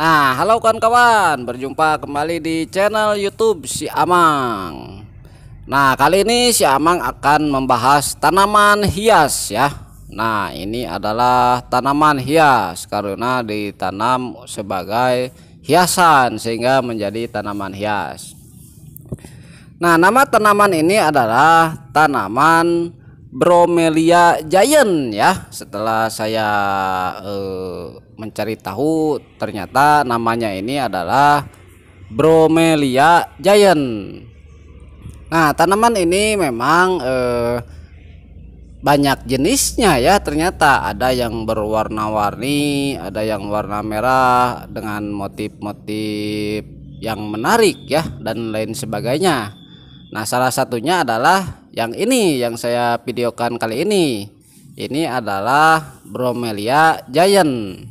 Nah, halo kawan-kawan, berjumpa kembali di channel YouTube Si Amang. Nah, kali ini Si Amang akan membahas tanaman hias ya. Nah, ini adalah tanaman hias karena ditanam sebagai hiasan sehingga menjadi tanaman hias. Nah, nama tanaman ini adalah tanaman Bromelia giant ya. Setelah saya uh, mencari tahu ternyata namanya ini adalah Bromelia giant. Nah, tanaman ini memang uh, banyak jenisnya ya ternyata ada yang berwarna-warni, ada yang warna merah dengan motif-motif yang menarik ya dan lain sebagainya. Nah, salah satunya adalah yang ini yang saya videokan kali ini ini adalah bromelia giant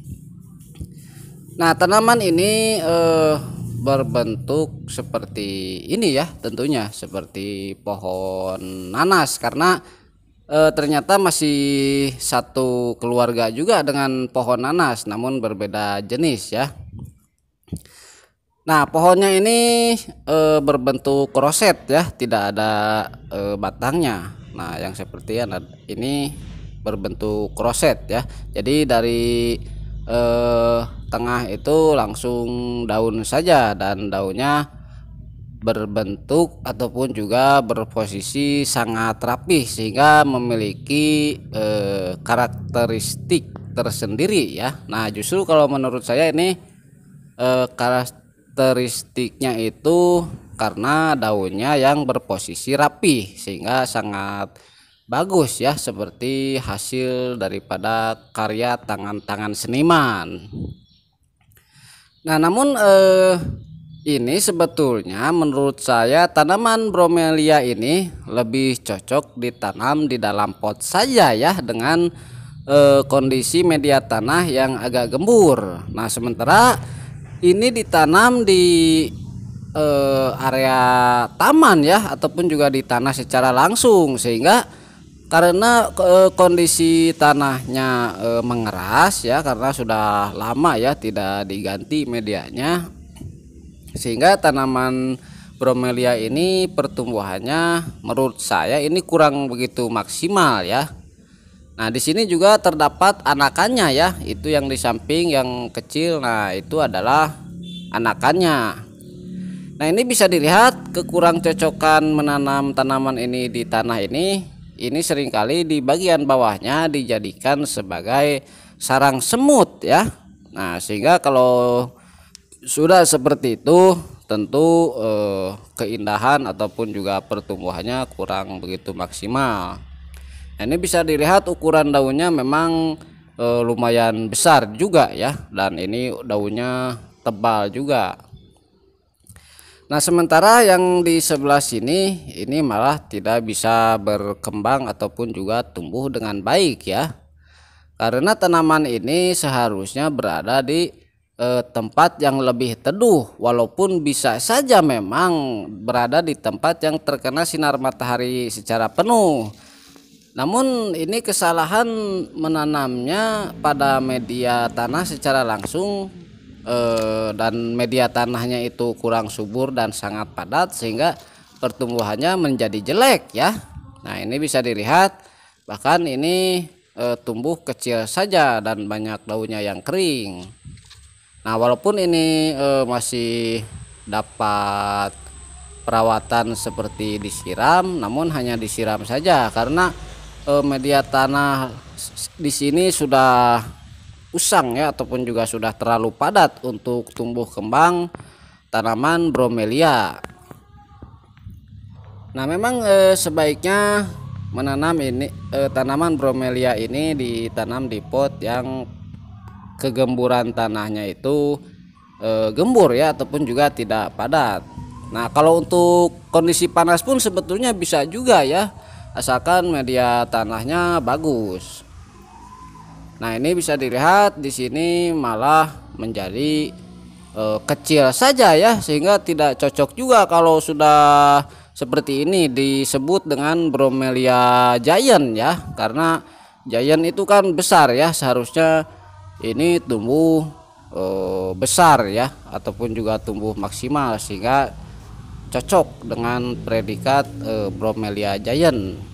nah tanaman ini eh, berbentuk seperti ini ya tentunya seperti pohon nanas karena eh, ternyata masih satu keluarga juga dengan pohon nanas namun berbeda jenis ya Nah, pohonnya ini e, berbentuk roset ya, tidak ada e, batangnya. Nah, yang seperti ini berbentuk roset ya. Jadi dari e, tengah itu langsung daun saja dan daunnya berbentuk ataupun juga berposisi sangat rapih sehingga memiliki e, karakteristik tersendiri ya. Nah, justru kalau menurut saya ini e, karakteristiknya itu karena daunnya yang berposisi rapi sehingga sangat bagus ya seperti hasil daripada karya tangan-tangan seniman. Nah, namun eh ini sebetulnya menurut saya tanaman bromelia ini lebih cocok ditanam di dalam pot saja ya dengan eh, kondisi media tanah yang agak gembur. Nah, sementara ini ditanam di eh, area taman ya ataupun juga di tanah secara langsung sehingga karena eh, kondisi tanahnya eh, mengeras ya karena sudah lama ya tidak diganti medianya sehingga tanaman bromelia ini pertumbuhannya menurut saya ini kurang begitu maksimal ya Nah, di sini juga terdapat anakannya ya. Itu yang di samping yang kecil. Nah, itu adalah anakannya. Nah, ini bisa dilihat kekurang cocokan menanam tanaman ini di tanah ini. Ini seringkali di bagian bawahnya dijadikan sebagai sarang semut ya. Nah, sehingga kalau sudah seperti itu tentu eh, keindahan ataupun juga pertumbuhannya kurang begitu maksimal. Nah, ini bisa dilihat ukuran daunnya memang e, lumayan besar juga ya dan ini daunnya tebal juga Nah sementara yang di sebelah sini ini malah tidak bisa berkembang ataupun juga tumbuh dengan baik ya karena tanaman ini seharusnya berada di e, tempat yang lebih teduh walaupun bisa saja memang berada di tempat yang terkena sinar matahari secara penuh namun ini kesalahan menanamnya pada media tanah secara langsung eh, dan media tanahnya itu kurang subur dan sangat padat sehingga pertumbuhannya menjadi jelek ya. Nah, ini bisa dilihat bahkan ini eh, tumbuh kecil saja dan banyak daunnya yang kering. Nah, walaupun ini eh, masih dapat perawatan seperti disiram namun hanya disiram saja karena Eh, media tanah di sini sudah usang ya ataupun juga sudah terlalu padat untuk tumbuh kembang tanaman bromelia. Nah, memang eh, sebaiknya menanam ini eh, tanaman bromelia ini ditanam di pot yang kegemburan tanahnya itu eh, gembur ya ataupun juga tidak padat. Nah, kalau untuk kondisi panas pun sebetulnya bisa juga ya asalkan media tanahnya bagus. Nah, ini bisa dilihat di sini malah menjadi e, kecil saja ya sehingga tidak cocok juga kalau sudah seperti ini disebut dengan bromelia giant ya karena giant itu kan besar ya seharusnya ini tumbuh e, besar ya ataupun juga tumbuh maksimal sehingga cocok dengan predikat e, bromelia giant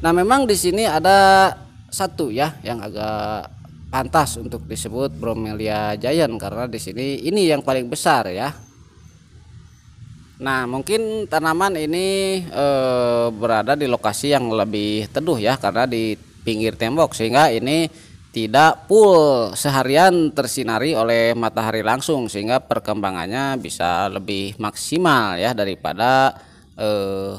Nah, memang di sini ada satu ya yang agak pantas untuk disebut Bromelia giant karena di sini ini yang paling besar ya. Nah, mungkin tanaman ini e, berada di lokasi yang lebih teduh ya karena di pinggir tembok sehingga ini tidak full seharian tersinari oleh matahari langsung sehingga perkembangannya bisa lebih maksimal ya daripada eh,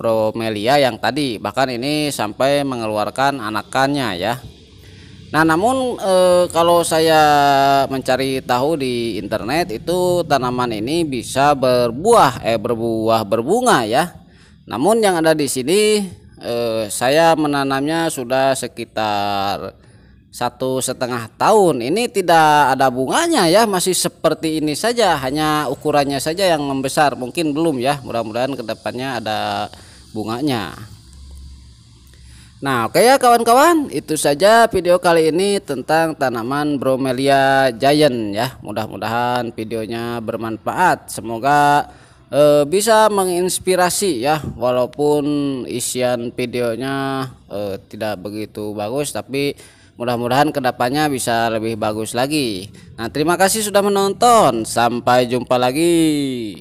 Bromelia yang tadi bahkan ini sampai mengeluarkan anakannya ya Nah namun e, kalau saya mencari tahu di internet itu tanaman ini bisa berbuah eh berbuah berbunga ya namun yang ada di sini e, saya menanamnya sudah sekitar satu setengah tahun ini tidak ada bunganya ya masih seperti ini saja hanya ukurannya saja yang membesar mungkin belum ya mudah-mudahan kedepannya ada bunganya Nah oke okay ya kawan-kawan itu saja video kali ini tentang tanaman bromelia giant ya mudah-mudahan videonya bermanfaat semoga eh, bisa menginspirasi ya walaupun isian videonya eh, tidak begitu bagus tapi mudah-mudahan kedepannya bisa lebih bagus lagi Nah terima kasih sudah menonton sampai jumpa lagi